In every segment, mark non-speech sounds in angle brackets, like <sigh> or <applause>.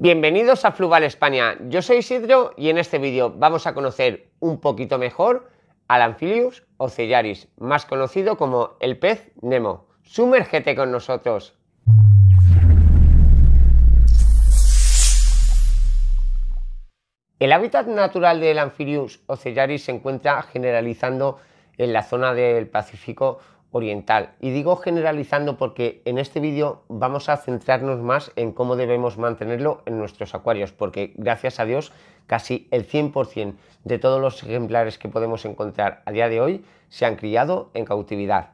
Bienvenidos a Fluval España, yo soy Isidro y en este vídeo vamos a conocer un poquito mejor al Amphilius ocellaris, más conocido como el pez Nemo. Sumérgete con nosotros. El hábitat natural del Amphilius ocellaris se encuentra generalizando en la zona del Pacífico oriental. Y digo generalizando porque en este vídeo vamos a centrarnos más en cómo debemos mantenerlo en nuestros acuarios, porque gracias a Dios casi el 100% de todos los ejemplares que podemos encontrar a día de hoy se han criado en cautividad.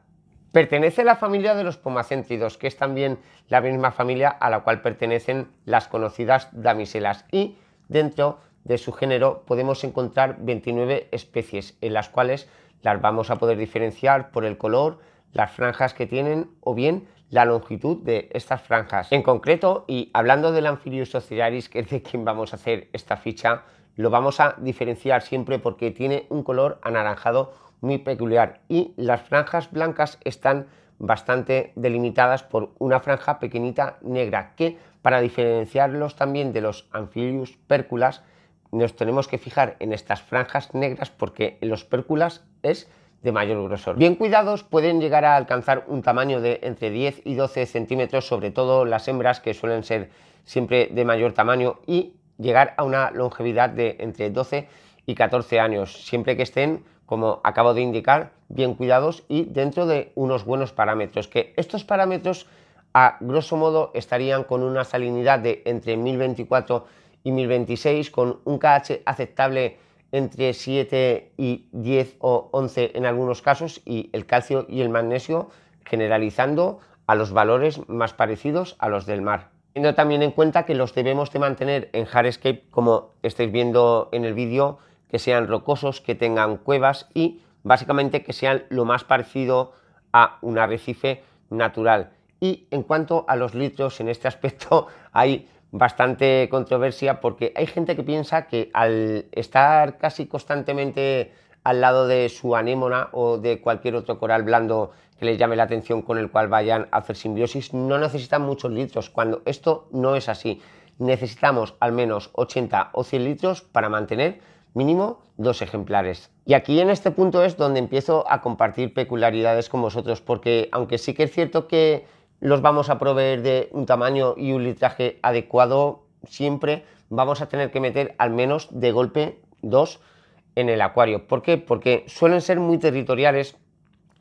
Pertenece a la familia de los pomacéntridos, que es también la misma familia a la cual pertenecen las conocidas damiselas y dentro de su género podemos encontrar 29 especies en las cuales las vamos a poder diferenciar por el color, las franjas que tienen o bien la longitud de estas franjas. En concreto, y hablando del Amphilius socialis, que es de quien vamos a hacer esta ficha, lo vamos a diferenciar siempre porque tiene un color anaranjado muy peculiar y las franjas blancas están bastante delimitadas por una franja pequeñita negra que para diferenciarlos también de los Amphilius perculas nos tenemos que fijar en estas franjas negras porque en los pérculas es de mayor grosor. Bien cuidados pueden llegar a alcanzar un tamaño de entre 10 y 12 centímetros, sobre todo las hembras que suelen ser siempre de mayor tamaño y llegar a una longevidad de entre 12 y 14 años, siempre que estén, como acabo de indicar, bien cuidados y dentro de unos buenos parámetros, que estos parámetros a grosso modo estarían con una salinidad de entre 1024 y y 1026 con un KH aceptable entre 7 y 10 o 11 en algunos casos y el calcio y el magnesio generalizando a los valores más parecidos a los del mar. Teniendo también en cuenta que los debemos de mantener en hardscape como estáis viendo en el vídeo, que sean rocosos, que tengan cuevas y básicamente que sean lo más parecido a un arrecife natural. Y en cuanto a los litros, en este aspecto <laughs> hay bastante controversia porque hay gente que piensa que al estar casi constantemente al lado de su anémona o de cualquier otro coral blando que les llame la atención con el cual vayan a hacer simbiosis, no necesitan muchos litros, cuando esto no es así. Necesitamos al menos 80 o 100 litros para mantener mínimo dos ejemplares. Y aquí en este punto es donde empiezo a compartir peculiaridades con vosotros, porque aunque sí que es cierto que los vamos a proveer de un tamaño y un litraje adecuado siempre vamos a tener que meter al menos de golpe dos en el acuario. ¿Por qué? Porque suelen ser muy territoriales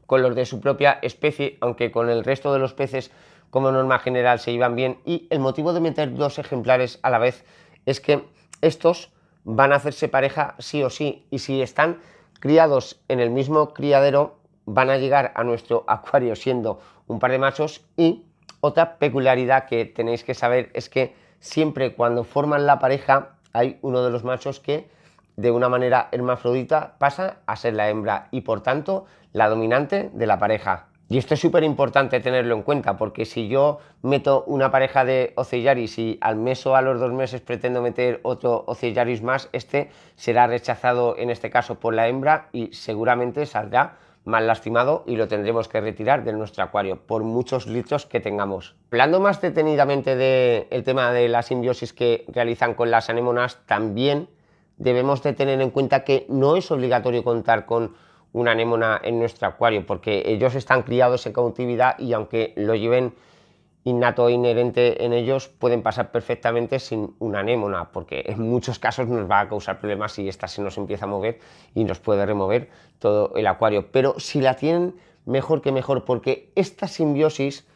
con los de su propia especie, aunque con el resto de los peces como norma general se iban bien. Y el motivo de meter dos ejemplares a la vez es que estos van a hacerse pareja sí o sí. Y si están criados en el mismo criadero, van a llegar a nuestro acuario siendo un par de machos y otra peculiaridad que tenéis que saber es que siempre cuando forman la pareja hay uno de los machos que de una manera hermafrodita pasa a ser la hembra y por tanto la dominante de la pareja. Y esto es súper importante tenerlo en cuenta porque si yo meto una pareja de ocellaris y al mes o a los dos meses pretendo meter otro ocellaris más, este será rechazado en este caso por la hembra y seguramente saldrá mal lastimado y lo tendremos que retirar de nuestro acuario por muchos litros que tengamos. Hablando más detenidamente del tema de la simbiosis que realizan con las anémonas, también debemos de tener en cuenta que no es obligatorio contar con una anémona en nuestro acuario porque ellos están criados en cautividad y aunque lo lleven innato e inherente en ellos pueden pasar perfectamente sin una anémona, porque en muchos casos nos va a causar problemas si esta se nos empieza a mover y nos puede remover todo el acuario. Pero si la tienen, mejor que mejor, porque esta simbiosis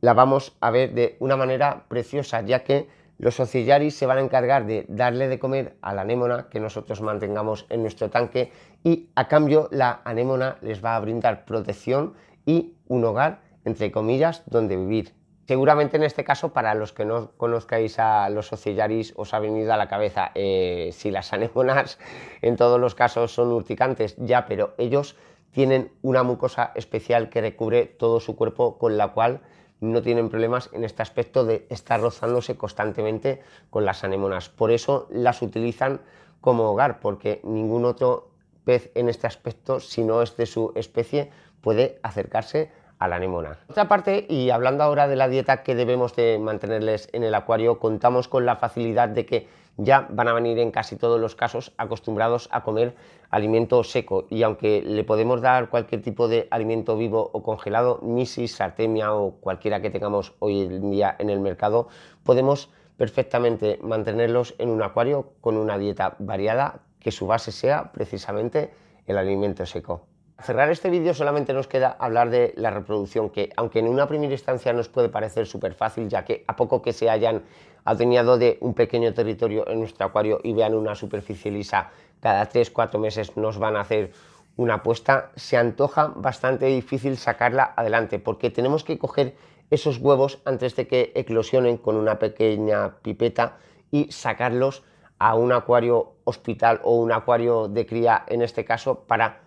la vamos a ver de una manera preciosa, ya que los ocillaris se van a encargar de darle de comer a la anémona que nosotros mantengamos en nuestro tanque y a cambio la anémona les va a brindar protección y un hogar, entre comillas, donde vivir. Seguramente en este caso, para los que no conozcáis a los socillaris, os ha venido a la cabeza eh, si las anémonas en todos los casos son urticantes, ya, pero ellos tienen una mucosa especial que recubre todo su cuerpo, con la cual no tienen problemas en este aspecto de estar rozándose constantemente con las anémonas. Por eso las utilizan como hogar, porque ningún otro pez en este aspecto, si no es de su especie, puede acercarse a la anémona. Otra parte, y hablando ahora de la dieta que debemos de mantenerles en el acuario, contamos con la facilidad de que ya van a venir en casi todos los casos acostumbrados a comer alimento seco y aunque le podemos dar cualquier tipo de alimento vivo o congelado, misis, artemia o cualquiera que tengamos hoy en día en el mercado, podemos perfectamente mantenerlos en un acuario con una dieta variada que su base sea precisamente el alimento seco cerrar este vídeo solamente nos queda hablar de la reproducción, que aunque en una primera instancia nos puede parecer súper fácil, ya que a poco que se hayan adueñado de un pequeño territorio en nuestro acuario y vean una superficie lisa cada 3-4 meses nos van a hacer una apuesta, se antoja bastante difícil sacarla adelante, porque tenemos que coger esos huevos antes de que eclosionen con una pequeña pipeta y sacarlos a un acuario hospital o un acuario de cría en este caso para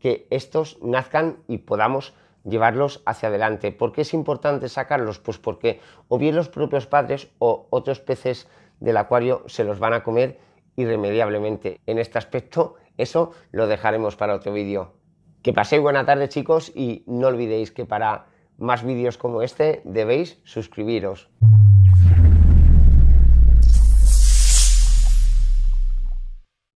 que estos nazcan y podamos llevarlos hacia adelante. ¿Por qué es importante sacarlos? Pues porque o bien los propios padres o otros peces del acuario se los van a comer irremediablemente. En este aspecto, eso lo dejaremos para otro vídeo. Que paséis buena tarde chicos y no olvidéis que para más vídeos como este debéis suscribiros.